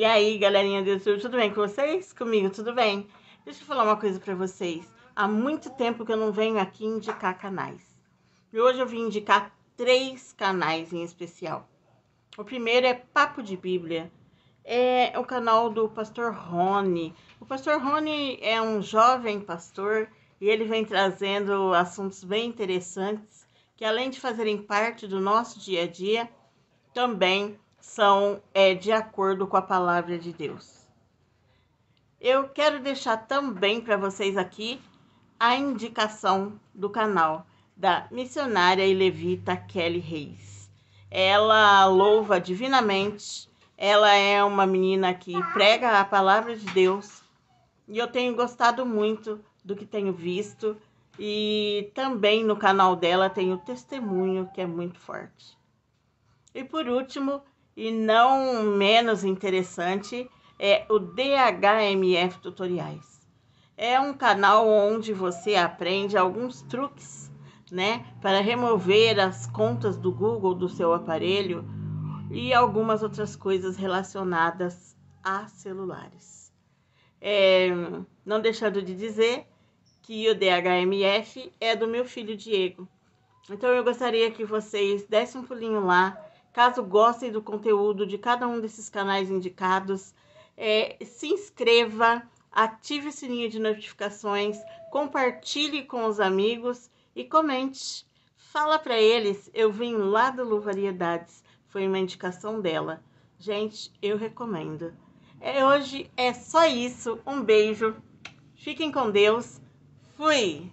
E aí, galerinha do YouTube, tudo bem com vocês? Comigo, tudo bem? Deixa eu falar uma coisa para vocês. Há muito tempo que eu não venho aqui indicar canais. E hoje eu vim indicar três canais em especial. O primeiro é Papo de Bíblia. É o canal do pastor Rony. O pastor Rony é um jovem pastor e ele vem trazendo assuntos bem interessantes que além de fazerem parte do nosso dia a dia, também são é, de acordo com a palavra de Deus. Eu quero deixar também para vocês aqui a indicação do canal da missionária e levita Kelly Reis. Ela louva divinamente, ela é uma menina que prega a palavra de Deus e eu tenho gostado muito do que tenho visto. E também no canal dela tem o testemunho que é muito forte. E por último, e não menos interessante é o DHMF Tutoriais. É um canal onde você aprende alguns truques, né, para remover as contas do Google do seu aparelho e algumas outras coisas relacionadas a celulares. É, não deixando de dizer que o DHMF é do meu filho Diego. Então eu gostaria que vocês dessem um pulinho lá Caso gostem do conteúdo de cada um desses canais indicados, é, se inscreva, ative o sininho de notificações, compartilhe com os amigos e comente. Fala para eles, eu vim lá do Luvariedades, foi uma indicação dela. Gente, eu recomendo. É, hoje é só isso, um beijo, fiquem com Deus, fui!